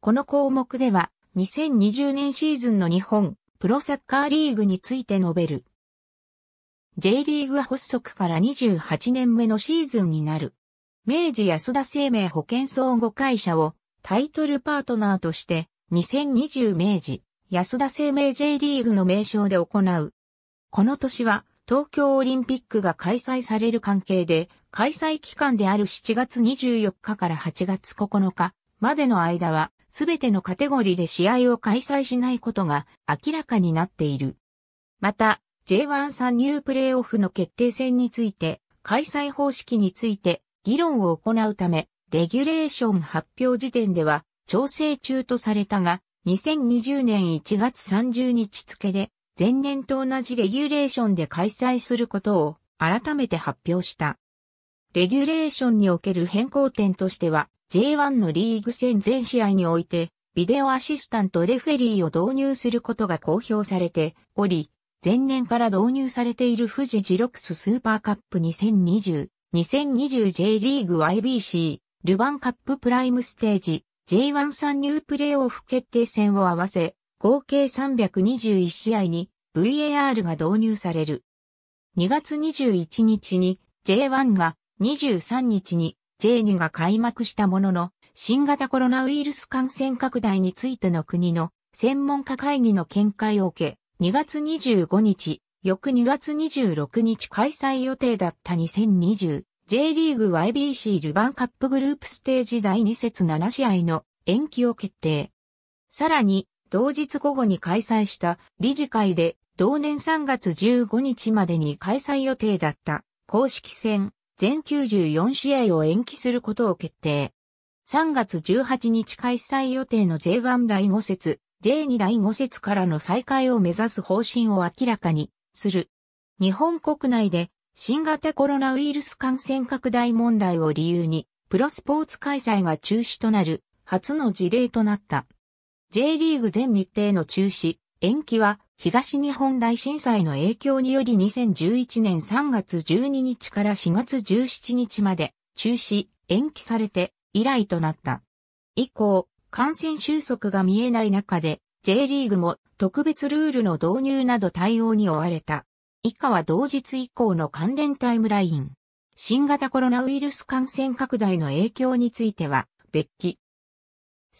この項目では、2020年シーズンの日本、プロサッカーリーグについて述べる。J リーグ発足から28年目のシーズンになる。明治安田生命保険総合会社をタイトルパートナーとして、2020明治安田生命 J リーグの名称で行う。この年は、東京オリンピックが開催される関係で、開催期間である7月24日から8月9日までの間は、すべてのカテゴリーで試合を開催しないことが明らかになっている。また、J1 参入プレーオフの決定戦について、開催方式について議論を行うため、レギュレーション発表時点では調整中とされたが、2020年1月30日付で、前年と同じレギュレーションで開催することを改めて発表した。レギュレーションにおける変更点としては、J1 のリーグ戦全試合において、ビデオアシスタントレフェリーを導入することが公表されており、前年から導入されている富士ジロックススーパーカップ2020、2020J リーグ YBC、ルヴァンカッププライムステージ、J1 参入プレーオフ決定戦を合わせ、合計321試合に VAR が導入される。2月21日に J1 が23日に J2 が開幕したものの、新型コロナウイルス感染拡大についての国の専門家会議の見解を受け、2月25日、翌2月26日開催予定だった2020 J リーグ YBC ルヴァンカップグループステージ第2節7試合の延期を決定。さらに、同日午後に開催した理事会で同年3月15日までに開催予定だった公式戦全94試合を延期することを決定。3月18日開催予定の J1 第5節、J2 第5節からの再開を目指す方針を明らかにする。日本国内で新型コロナウイルス感染拡大問題を理由にプロスポーツ開催が中止となる初の事例となった。J リーグ全日程の中止、延期は東日本大震災の影響により2011年3月12日から4月17日まで中止、延期されて以来となった。以降、感染収束が見えない中で J リーグも特別ルールの導入など対応に追われた。以下は同日以降の関連タイムライン。新型コロナウイルス感染拡大の影響については、別記。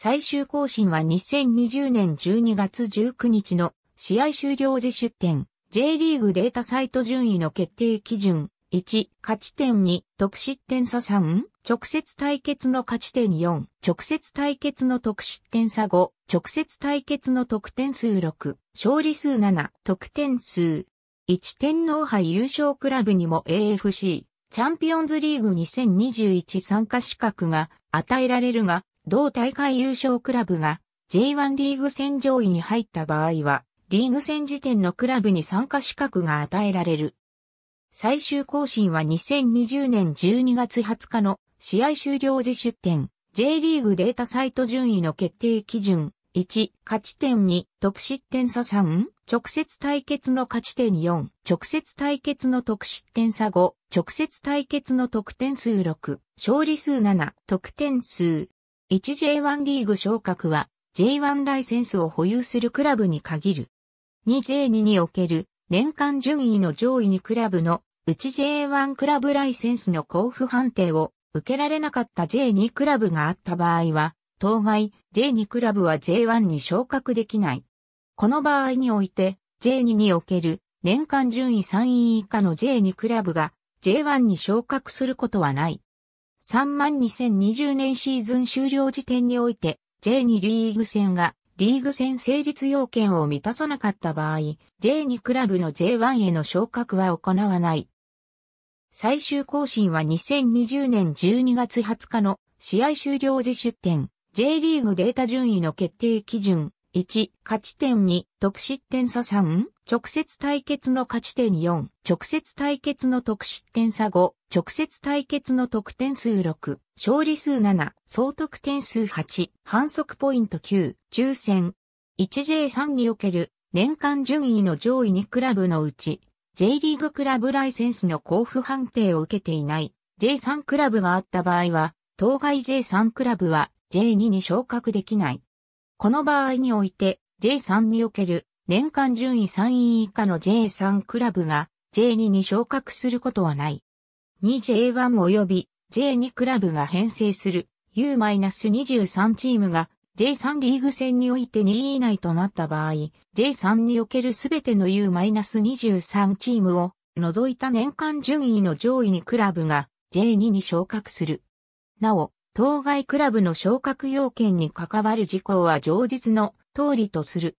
最終更新は2020年12月19日の試合終了時出点、J リーグデータサイト順位の決定基準、1、勝ち点2、得失点差3、直接対決の勝ち点4、直接対決の得失点差5、直接対決の得点数6、勝利数7、得点数。1天皇杯優勝クラブにも AFC、チャンピオンズリーグ2021参加資格が与えられるが、同大会優勝クラブが J1 リーグ戦上位に入った場合は、リーグ戦時点のクラブに参加資格が与えられる。最終更新は2020年12月20日の試合終了時出展 J リーグデータサイト順位の決定基準1、勝ち点2、得失点差3、直接対決の勝ち点4、直接対決の得失点差5、直接対決の得点数6、勝利数7、得点数、1J1 リーグ昇格は J1 ライセンスを保有するクラブに限る。2J2 における年間順位の上位にクラブのうち J1 クラブライセンスの交付判定を受けられなかった J2 クラブがあった場合は、当該 J2 クラブは J1 に昇格できない。この場合において J2 における年間順位3位以下の J2 クラブが J1 に昇格することはない。3万2020年シーズン終了時点において J2 リーグ戦がリーグ戦成立要件を満たさなかった場合 J2 クラブの J1 への昇格は行わない。最終更新は2020年12月20日の試合終了時出展 J リーグデータ順位の決定基準1、勝ち点2、得失点差3、直接対決の勝ち点4、直接対決の得失点差5、直接対決の得点数6、勝利数7、総得点数8、反則ポイント9、抽選。1J3 における年間順位の上位2クラブのうち、J リーグクラブライセンスの交付判定を受けていない J3 クラブがあった場合は、当該 J3 クラブは J2 に昇格できない。この場合において J3 における年間順位3位以下の J3 クラブが J2 に昇格することはない。2J1 及び J2 クラブが編成する U-23 チームが J3 リーグ戦において2位以内となった場合、J3 におけるすべての U-23 チームを除いた年間順位の上位にクラブが J2 に昇格する。なお、当該クラブの昇格要件に関わる事項は上述の通りとする。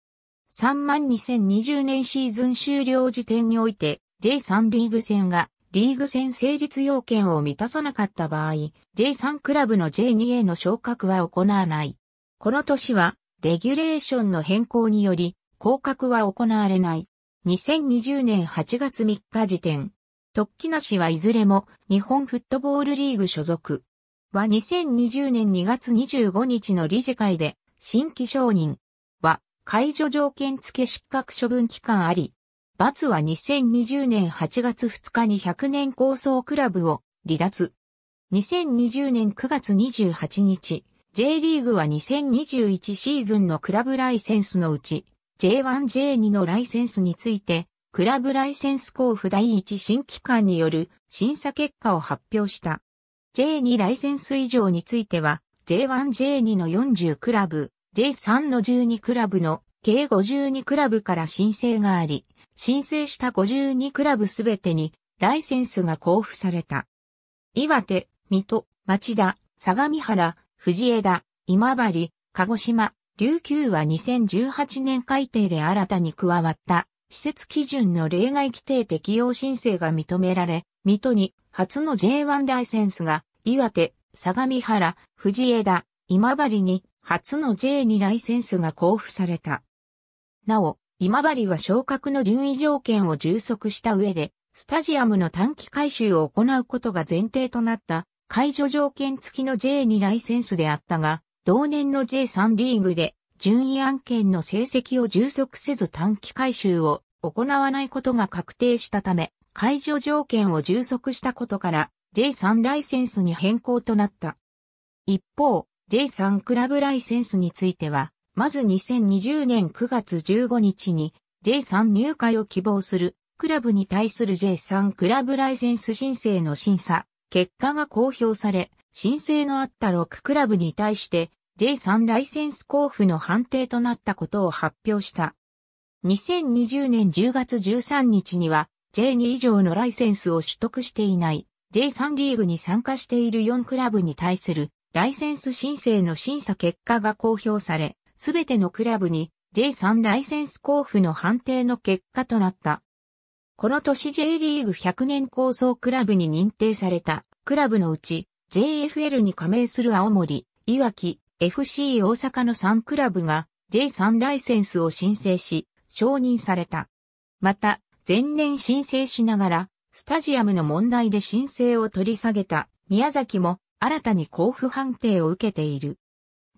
3万2020年シーズン終了時点において J3 リーグ戦がリーグ戦成立要件を満たさなかった場合 J3 クラブの J2 への昇格は行わない。この年はレギュレーションの変更により降格は行われない。2020年8月3日時点。突起なしはいずれも日本フットボールリーグ所属。は2020年2月25日の理事会で、新規承認は解除条件付失格処分期間あり、罰は2020年8月2日に100年構想クラブを離脱。2020年9月28日、J リーグは2021シーズンのクラブライセンスのうち、J1J2 のライセンスについて、クラブライセンス交付第一新機関による審査結果を発表した。J2 ライセンス以上については、J1、J2 の40クラブ、J3 の12クラブの計52クラブから申請があり、申請した52クラブすべてにライセンスが交付された。岩手、水戸、町田、相模原、藤枝、今治、鹿児島、琉球は2018年改定で新たに加わった施設基準の例外規定適用申請が認められ、水戸に初の J1 ライセンスが、岩手、相模原、藤枝、今治に、初の J2 ライセンスが交付された。なお、今治は昇格の順位条件を充足した上で、スタジアムの短期改修を行うことが前提となった解除条件付きの J2 ライセンスであったが、同年の J3 リーグで順位案件の成績を充足せず短期改修を行わないことが確定したため、解除条件を充足したことから J3 ライセンスに変更となった。一方、J3 クラブライセンスについては、まず2020年9月15日に J3 入会を希望するクラブに対する J3 クラブライセンス申請の審査、結果が公表され、申請のあった6クラブに対して J3 ライセンス交付の判定となったことを発表した。2020年10月13日には J2 以上のライセンスを取得していない J3 リーグに参加している4クラブに対するライセンス申請の審査結果が公表され、すべてのクラブに J3 ライセンス交付の判定の結果となった。この年 J リーグ100年構想クラブに認定されたクラブのうち JFL に加盟する青森、いわき、FC 大阪の3クラブが J3 ライセンスを申請し承認された。また、前年申請しながら、スタジアムの問題で申請を取り下げた宮崎も新たに交付判定を受けている。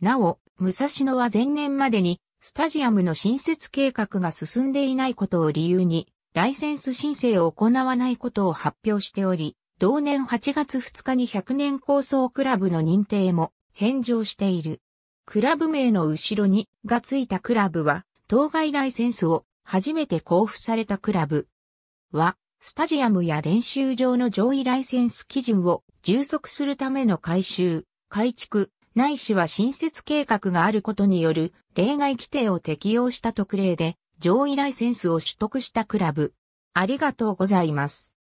なお、武蔵野は前年までにスタジアムの新設計画が進んでいないことを理由に、ライセンス申請を行わないことを発表しており、同年8月2日に100年構想クラブの認定も返上している。クラブ名の後ろにがついたクラブは、当該ライセンスを初めて交付されたクラブは、スタジアムや練習場の上位ライセンス基準を充足するための改修、改築、ないしは新設計画があることによる例外規定を適用した特例で上位ライセンスを取得したクラブ。ありがとうございます。